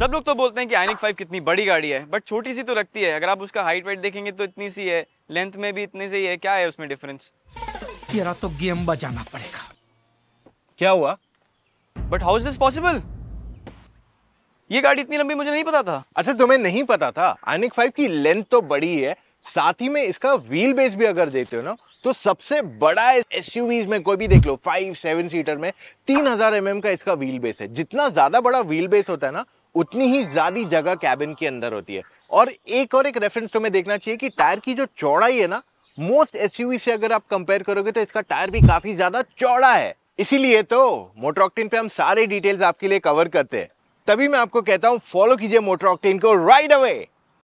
सब लोग तो बोलते हैं कि आइनिक फाइव कितनी बड़ी गाड़ी है बट छोटी सी तो लगती है अगर आप उसका हाइट वाइट देखेंगे तो इतनी सी है लेंथ में भी इतनी सी है क्या है उसमें डिफरेंस तेरा तो गेम बजाना पड़ेगा क्या हुआ but how is this possible ये गाड़ी इतनी लंबी मुझे नहीं पता था अच्छा तुम्हें नहीं पता था आइनिक फाइव की लेंथ तो बड़ी है साथ ही में इसका व्हील बेस भी अगर देते हो ना तो सबसे बड़ा एस में कोई भी देख लो फाइव सेवन सीटर में तीन हजार एम का इसका व्हील बेस है जितना ज्यादा बड़ा व्हील बेस होता है ना उतनी ही ज्यादा जगह कैबिन के अंदर होती है और एक और एक रेफरेंस तुम्हें देखना चाहिए कि टायर की जो चौड़ाई है ना मोस्ट एस से अगर आप कंपेयर करोगे तो इसका टायर भी काफी ज्यादा चौड़ा है इसीलिए तो मोटरऑक्टिन पे हम सारे डिटेल्स आपके लिए कवर करते हैं तभी मैं आपको कहता हूँ फॉलो कीजिए मोटरऑक्टिन को राइट अवे